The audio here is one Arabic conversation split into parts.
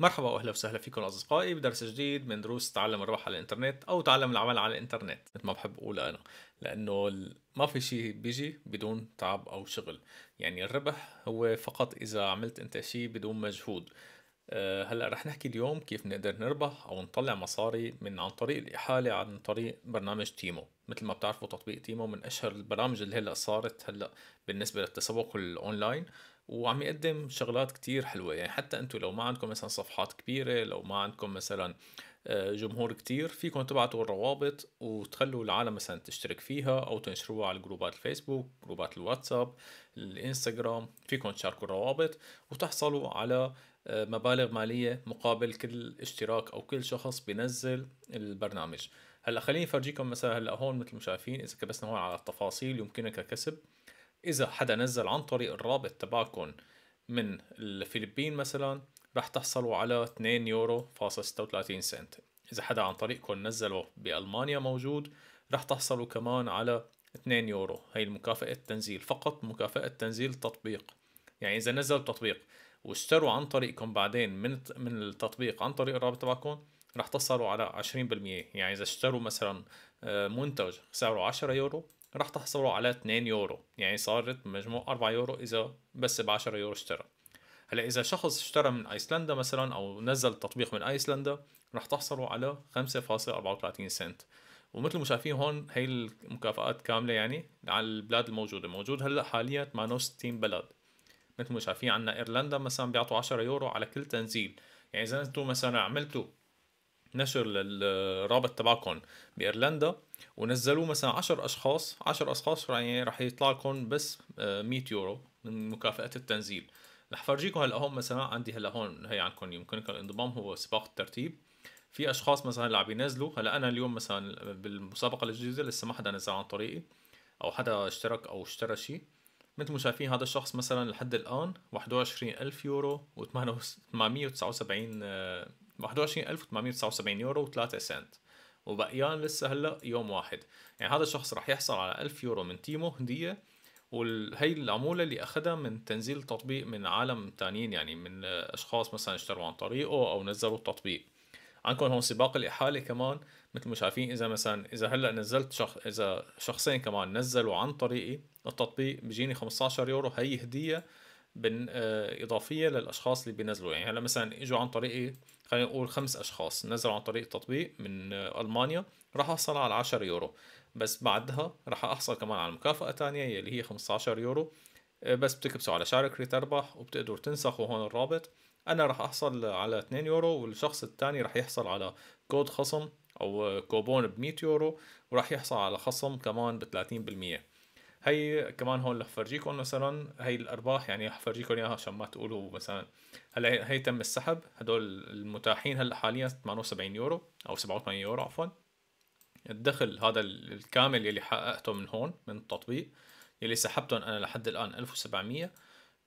مرحبا واهلا وسهلا فيكم اصدقائي بدرس جديد من دروس تعلم الربح على الانترنت او تعلم العمل على الانترنت مثل ما بحب اقول انا لانه ما في شيء بيجي بدون تعب او شغل يعني الربح هو فقط اذا عملت انت شيء بدون مجهود آه، هلا رح نحكي اليوم كيف نقدر نربح او نطلع مصاري من عن طريق الاحاله عن طريق برنامج تيمو مثل ما بتعرفوا تطبيق تيمو من اشهر البرامج اللي هلا صارت هلا بالنسبه للتسوق الاونلاين وعم يقدم شغلات كتير حلوة يعني حتى انتم لو ما عندكم مثلا صفحات كبيرة لو ما عندكم مثلا آه، جمهور كتير فيكم تبعتوا الروابط وتخلوا العالم مثلا تشترك فيها او تنشروها على جروبات الفيسبوك جروبات الواتساب الانستغرام فيكم تشاركوا الروابط وتحصلوا على مبالغ مالية مقابل كل اشتراك أو كل شخص بينزل البرنامج هلا خليني افرجيكم مثلا هلا هون مثل ما شايفين اذا كبسنا هون على التفاصيل يمكنك كسب اذا حدا نزل عن طريق الرابط تبعكم من الفلبين مثلا رح تحصلوا على 2 يورو فاصل 36 سنت اذا حدا عن طريقكم نزله بالمانيا موجود رح تحصلوا كمان على 2 يورو هي المكافأة تنزيل فقط مكافأة تنزيل التطبيق يعني اذا نزلوا تطبيق واشتروا عن طريقكم بعدين من من التطبيق عن طريق الرابط تبعكم رح تحصلوا على 20% يعني اذا اشتروا مثلا آه، منتج سعره 10 يورو رح تحصلوا على 2 يورو يعني صارت مجموع 4 يورو اذا بس ب 10 يورو اشترى هلا اذا شخص اشترى من ايسلندا مثلا او نزل التطبيق من ايسلندا رح تحصلوا على 5.34 سنت ومثل ما شايفين هون هي المكافآت كامله يعني على البلاد الموجوده موجود هلا حاليا 68 بلد مثل ما شايفين عندنا ايرلندا مثلا بيعطوا 10 يورو على كل تنزيل يعني اذا انتم مثلا عملتوا نشر للرابط تبعكم بايرلندا ونزلوه مثلا 10 اشخاص 10 اشخاص يعني رح يطلع لكم بس 100 آه، يورو من مكافاه التنزيل رح فرجيكم هلا هون مثلا عندي هلا هون هي عندكم يمكنكم الانضمام هو سباق الترتيب في اشخاص مثلا اللي عم ينزلوا هلا انا اليوم مثلا بالمسابقه الجديده لسه ما حدا نزل عن طريقي او حدا اشترك او اشترى شيء مثل ما شايفين هذا الشخص مثلا لحد الان 21000 يورو و879 21879 آه، يورو و3 سنت وبقيان لسه هلا يوم واحد يعني هذا الشخص راح يحصل على 1000 يورو من تيمو هديه وهي العمولة اللي أخدها من تنزيل تطبيق من عالم ثانيين يعني من آه، أشخاص مثلا اشتروا عن طريقه أو نزلوا التطبيق عندكم هون سباق الاحاله كمان مثل ما شايفين اذا مثلا اذا هلا نزلت شخص اذا شخصين كمان نزلوا عن طريقي التطبيق بيجيني 15 يورو هي هديه بن آه، اضافيه للاشخاص اللي بينزلوا يعني هلا مثلا اجوا عن طريقي خلينا نقول خمس اشخاص نزلوا عن طريق التطبيق من آه، المانيا راح احصل على 10 يورو بس بعدها راح احصل كمان على مكافاه ثانيه اللي هي 15 يورو آه، بس بتكبسوا على شارك لتربح وبتقدروا تنسخوا هون الرابط انا راح احصل على 2 يورو والشخص الثاني راح يحصل على كود خصم او كوبون ب 100 يورو وراح يحصل على خصم كمان ب 30% هي كمان هون رح فرجيكم مثلا هي الارباح يعني رح فرجيكم اياها عشان ما تقولوا مثلا هلا هي تم السحب هدول المتاحين هلا حاليا 78 يورو او 87 يورو عفوا الدخل هذا الكامل يلي حققته من هون من التطبيق يلي سحبتهم انا لحد الان 1700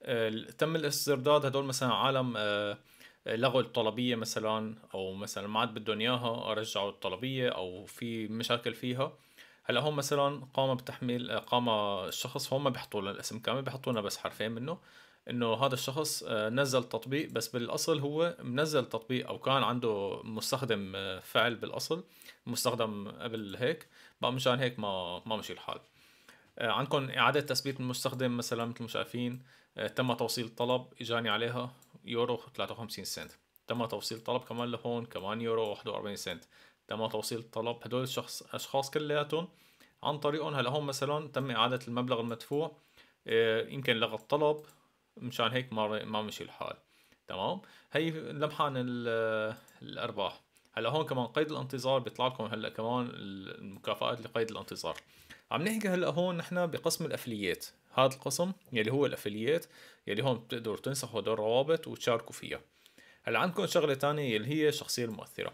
آه، تم الاسترداد هدول مثلا عالم آه، آه، لغوا الطلبية مثلا أو مثلا ما عاد بدهم إياها رجعوا الطلبية أو في مشاكل فيها هلا هون مثلا قام بتحميل قام الشخص هون ما بيحطوا لنا الاسم كامل بيحطوا لنا بس حرفين منه انه هذا الشخص نزل تطبيق بس بالاصل هو منزل تطبيق او كان عنده مستخدم فعل بالاصل مستخدم قبل هيك بقى مشان هيك ما ما مشي الحال آه، عندكم إعادة تثبيت المستخدم مثلا مثل ما شايفين آه، تم توصيل الطلب إجاني عليها يورو 53 سنت تم توصيل الطلب كمان لهون كمان يورو 41 سنت تم توصيل الطلب هدول الشخص أشخاص كلياتهم عن طريقهم هلا هون مثلا تم إعادة المبلغ المدفوع آه، يمكن لغى الطلب مشان هيك ما ما مشي الحال تمام هي لمحة عن الأرباح هلا هون كمان قيد الانتظار بيطلع لكم هلا كمان المكافآت لقيد الانتظار عم نحكي هلا هون نحن بقسم الافليات هذا القسم يلي هو الافليات يلي هون بتقدروا تنسخوا هدول الروابط وتشاركوا فيها هلا عندكم شغله ثانيه يلي هي الشخصيه المؤثره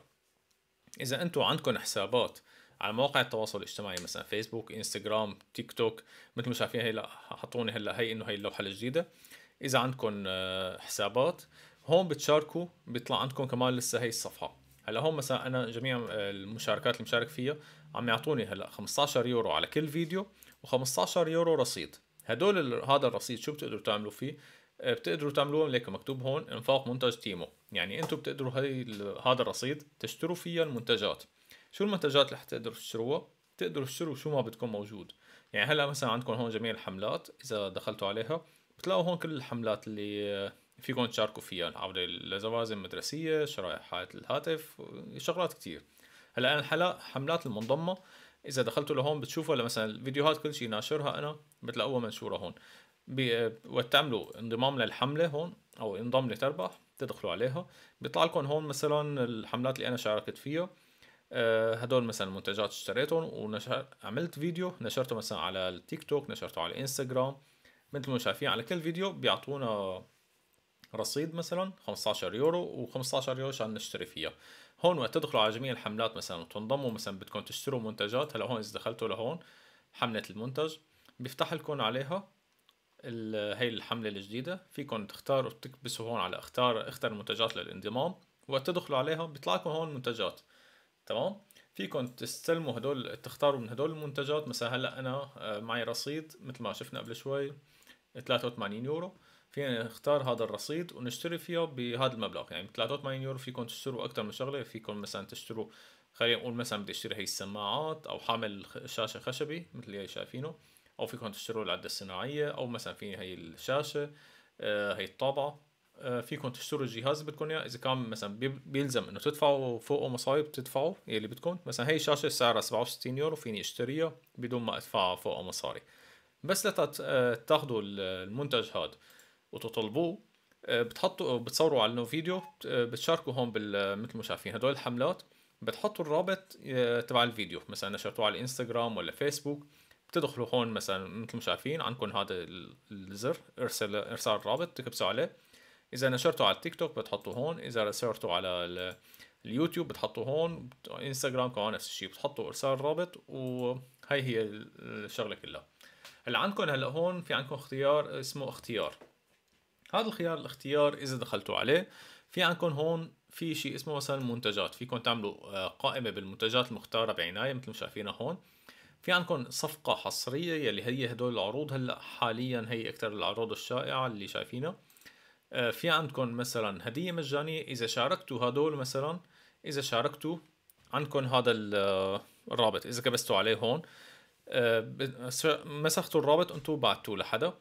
اذا انتم عندكم حسابات على مواقع التواصل الاجتماعي مثلا فيسبوك انستغرام تيك توك مثل ما شايفين هلا حطوني هلا هي انه هي اللوحه الجديده اذا عندكم آه، حسابات هون بتشاركوا بيطلع عندكم كمان لسه هي الصفحه هلا هون مثلا انا جميع آه، المشاركات اللي مشارك فيها عم يعطوني هلا 15 يورو على كل فيديو و15 يورو رصيد هدول ال... هذا الرصيد شو بتقدروا تعملوا فيه آه، بتقدروا تعملوه ليك مكتوب هون انفاق منتج تيمو يعني انتم بتقدروا هاي هذا الرصيد تشتروا فيه المنتجات شو المنتجات اللي حتقدروا تشتروها بتقدروا تشتروا شو ما بدكم موجود يعني هلا مثلا عندكم هون جميع الحملات اذا دخلتوا عليها بتلاقوا هون كل الحملات اللي فيكم تشاركوا فيها عبر الزوازم المدرسية حاله الهاتف شغلات كثير هلا انا الحلقه حملات المنضمه اذا دخلتوا لهون بتشوفوا مثلا الفيديوهات كل شيء ناشرها انا بتلاقوها منشوره هون وقت تعملوا انضمام للحمله هون او انضم لتربح تدخلوا عليها بيطلع لكم هون مثلا الحملات اللي انا شاركت فيها آه، هدول مثلا منتجات اشتريتهم ونشر عملت فيديو نشرته مثلا على التيك توك نشرته على الانستغرام مثل ما شايفين على كل فيديو بيعطونا رصيد مثلا 15 يورو و15 يورو عشان نشتري فيها هون وقت تدخلوا على جميع الحملات مثلا وتنضموا مثلا بدكم تشتروا منتجات هلا هون اذا دخلتوا لهون حمله المنتج بيفتح لكم عليها هي الحملة الجديدة فيكم تختاروا تكبسوا هون على اختار اختر منتجات للانضمام وقت تدخلوا عليها بيطلع لكم هون منتجات تمام فيكم تستلموا هدول تختاروا من هدول المنتجات مثلا هلا انا آه، معي رصيد مثل ما شفنا قبل شوي 83 يورو فينا نختار هذا الرصيد ونشتري فيه بهذا المبلغ يعني 83 يورو فيكم تشتروا اكثر من شغله فيكم مثلا تشتروا خلينا نقول مثلا بدي اشتري هي السماعات او حامل شاشه خشبي مثل اللي شايفينه او فيكم تشتروا العده الصناعيه او مثلا في هي الشاشه هي آه، الطابعه آه، فيكم تشتروا الجهاز اللي بدكم اياه اذا كان مثلا بيلزم انه تدفعوا فوقه مصاري بتدفعوا يلي بدكم مثلا هي الشاشه سعرها 67 يورو فيني اشتريها بدون ما ادفع فوقه مصاري بس لتاخذوا آه، المنتج هذا وتطلبوه آه، بتحطوا بتصوروا على انه فيديو آه، بتشاركوا هون آه، مثل ما شايفين هدول الحملات بتحطوا الرابط تبع الفيديو مثلا نشرتوه على الانستغرام ولا فيسبوك بتدخلوا هون مثلا مثل ما شايفين عندكم هذا الزر ارسل ارسال الرابط تكبسوا عليه اذا نشرتوا على التيك توك بتحطوا هون اذا نشرتوا على اليوتيوب بتحطوا هون انستغرام كمان نفس الشيء بتحطوا ارسال الرابط وهي هي الشغله كلها هلا عندكم هلا هون في عندكم اختيار اسمه اختيار هذا الخيار الاختيار اذا دخلتوا عليه في عندكم هون في شيء اسمه مثلا منتجات فيكم تعملوا آه، قائمه بالمنتجات المختاره بعنايه مثل ما شايفينها هون في عندكم صفقة حصرية يلي هي هدول العروض هلا حاليا هي أكثر العروض الشائعة اللي شايفينها آه، في عندكم مثلا هدية مجانية إذا شاركتوا هدول مثلا إذا شاركتوا عندكم هذا آه، الرابط إذا كبستوا عليه هون مسختوا الرابط أنتم بعتوه لحدا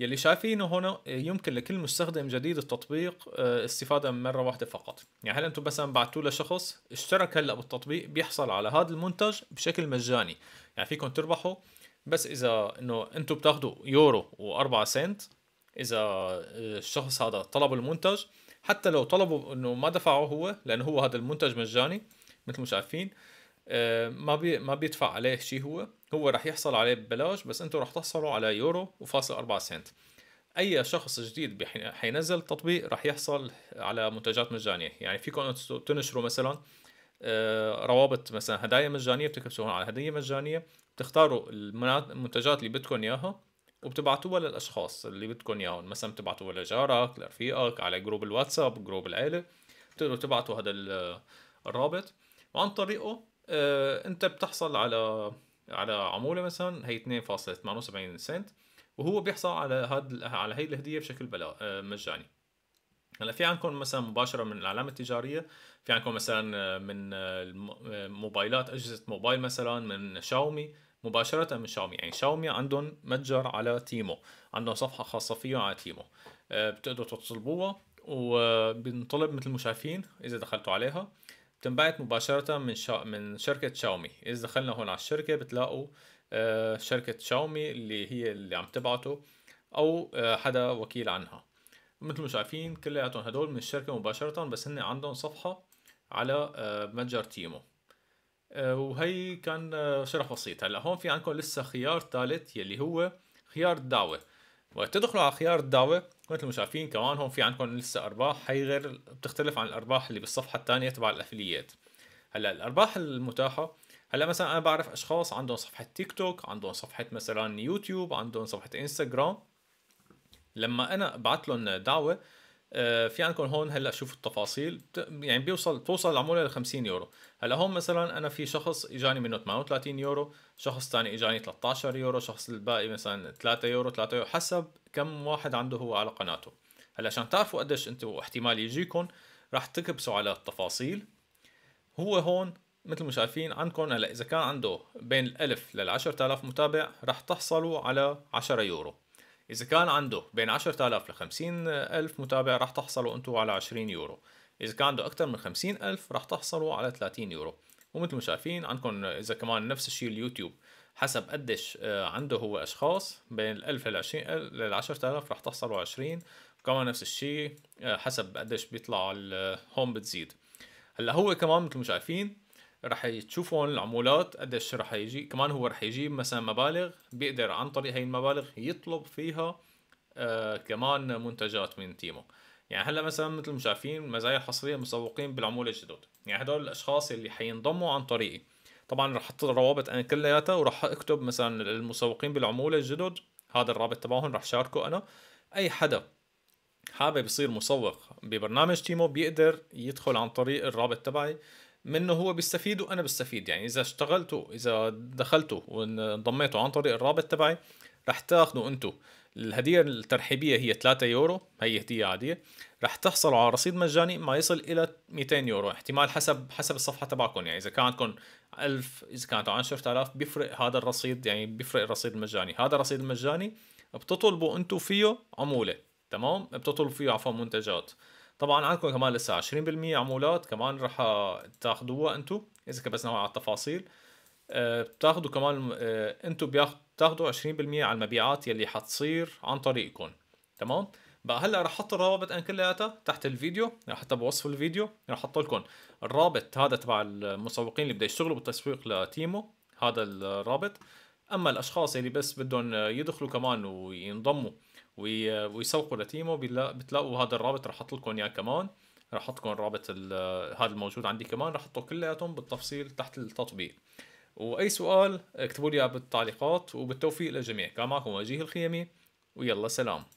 يلي شايفينه هنا إيه، يمكن لكل مستخدم جديد التطبيق إيه، استفادة من مرة واحدة فقط يعني هل انتم مثلا بعتوا لشخص اشترك هلا بالتطبيق بيحصل على هذا المنتج بشكل مجاني يعني فيكم تربحوا بس اذا انه انتم بتاخدوا يورو و4 سنت اذا إيه، الشخص هذا طلب المنتج حتى لو طلبوا انه ما دفعوا هو لانه هو هذا المنتج مجاني مثل ما شايفين آه، ما بي ما بيدفع عليه شيء هو هو رح يحصل عليه ببلاش بس انتم رح تحصلوا على يورو وفاصل 4 سنت اي شخص جديد حينزل التطبيق رح يحصل على منتجات مجانيه يعني فيكم تنشروا مثلا آه، روابط مثلا هدايا مجانيه بتكبسوا هون على هديه مجانيه بتختاروا المنتجات اللي بدكم اياها وبتبعتوها للاشخاص اللي بدكم اياهم مثلا بتبعتوها لجارك لرفيقك على جروب الواتساب جروب العيله بتقدروا تبعتوا هذا الرابط وعن طريقه آه، انت بتحصل على على عموله مثلا هي 2.78 سنت وهو بيحصل على هاد على هي الهديه بشكل بلا آه، مجاني هلا في عندكم مثلا مباشره من العلامه التجاريه في عندكم مثلا آه، من الموبايلات اجهزه موبايل مثلا من شاومي مباشره من شاومي يعني شاومي عندهم متجر على تيمو عندهم صفحه خاصه فيهم على تيمو بتقدروا تطلبوها وبنطلب مثل ما شايفين اذا دخلتوا عليها بتنبعت مباشرة من شا... من شركة شاومي إذا دخلنا هون على الشركة بتلاقوا آه، شركة شاومي اللي هي اللي عم تبعته أو آه، حدا وكيل عنها مثل ما شايفين كلياتهم هدول من الشركة مباشرة بس هن عندهم صفحة على آه، متجر تيمو وهي كان شرح بسيط هلا هون في عندكم لسه خيار ثالث يلي هو خيار الدعوة وقت تدخلوا على خيار الدعوة مثل ما شايفين كمان هون في عندكم لسه ارباح هي غير بتختلف عن الارباح اللي بالصفحه الثانيه تبع الافليات هلا الارباح المتاحه هلا مثلا انا بعرف اشخاص عندهم صفحه تيك توك عندهم صفحه مثلا يوتيوب عندهم صفحه انستغرام لما انا ابعث لهم دعوه آه، في عندكم هون هلا شوفوا التفاصيل يعني بيوصل بتوصل العموله ل 50 يورو هلا هون مثلا انا في شخص اجاني منه 38 يورو شخص ثاني اجاني 13 يورو شخص الباقي مثلا 3 يورو 3 يورو حسب كم واحد عنده هو على قناته هلا عشان تعرفوا قديش انتم احتمال يجيكم راح تكبسوا على التفاصيل هو هون مثل ما شايفين عندكم هلا اذا كان عنده بين 1000 لل 10000 متابع راح تحصلوا على 10 يورو اذا كان عنده بين 10000 ل 50000 متابع راح تحصلوا أنتوا على 20 يورو اذا كان عنده اكثر من 50000 راح تحصلوا على 30 يورو ومثل ما شايفين عندكم اذا كمان نفس الشيء اليوتيوب حسب قديش آه، عنده هو اشخاص بين 1000 ل 20,000 لل 10000 راح تحصلوا 20 وكمان نفس الشيء آه، حسب قديش بيطلع آه، هون بتزيد هلا هو كمان مثل ما شايفين رح تشوفون العمولات قديش رح يجي كمان هو رح يجيب مثلا مبالغ بيقدر عن طريق هي المبالغ يطلب فيها آه كمان منتجات من تيمو يعني هلا مثلا مثل ما شايفين مزايا حصريه المسوقين بالعموله الجدد يعني هدول الاشخاص اللي حينضموا عن طريقي طبعا رح احط الروابط انا كلياتها وراح اكتب مثلا المسوقين بالعموله الجدد هذا الرابط تبعهم رح شاركه انا اي حدا حابب يصير مسوق ببرنامج تيمو بيقدر يدخل عن طريق الرابط تبعي منه هو بيستفيد وانا بستفيد يعني اذا اشتغلتوا اذا دخلتوا وانضميتوا عن طريق الرابط تبعي رح تاخذوا انتم الهدية الترحيبية هي 3 يورو هي هدية عادية رح تحصلوا على رصيد مجاني ما يصل إلى 200 يورو احتمال حسب حسب الصفحة تبعكم يعني إذا كان عندكم 1000 إذا كانت 10000 بيفرق هذا الرصيد يعني بيفرق الرصيد المجاني هذا الرصيد المجاني بتطلبوا أنتم فيه عمولة تمام بتطلبوا فيه عفوا منتجات طبعا عندكم كمان لسه 20% عمولات كمان رح تاخذوها انتو اذا كبسنا على التفاصيل آه، بتاخذوا كمان آه، انتو بتاخذوا 20% على المبيعات يلي حتصير عن طريقكم تمام بقى هلا رح احط الروابط ان كلياتها تحت الفيديو حتى بوصف الفيديو رح احط لكم الرابط هذا تبع المسوقين اللي بده يشتغلوا بالتسويق لتيمو هذا الرابط اما الاشخاص اللي بس بدهم يدخلوا كمان وينضموا ويسوقوا لتيمو بتلاقوا هذا الرابط رح احط لكم اياه كمان رح احط لكم رابط هذا الموجود عندي كمان رح احطه كلياتهم بالتفصيل تحت التطبيق واي سؤال اكتبوا لي بالتعليقات وبالتوفيق للجميع كان معكم وجيه الخيمي ويلا سلام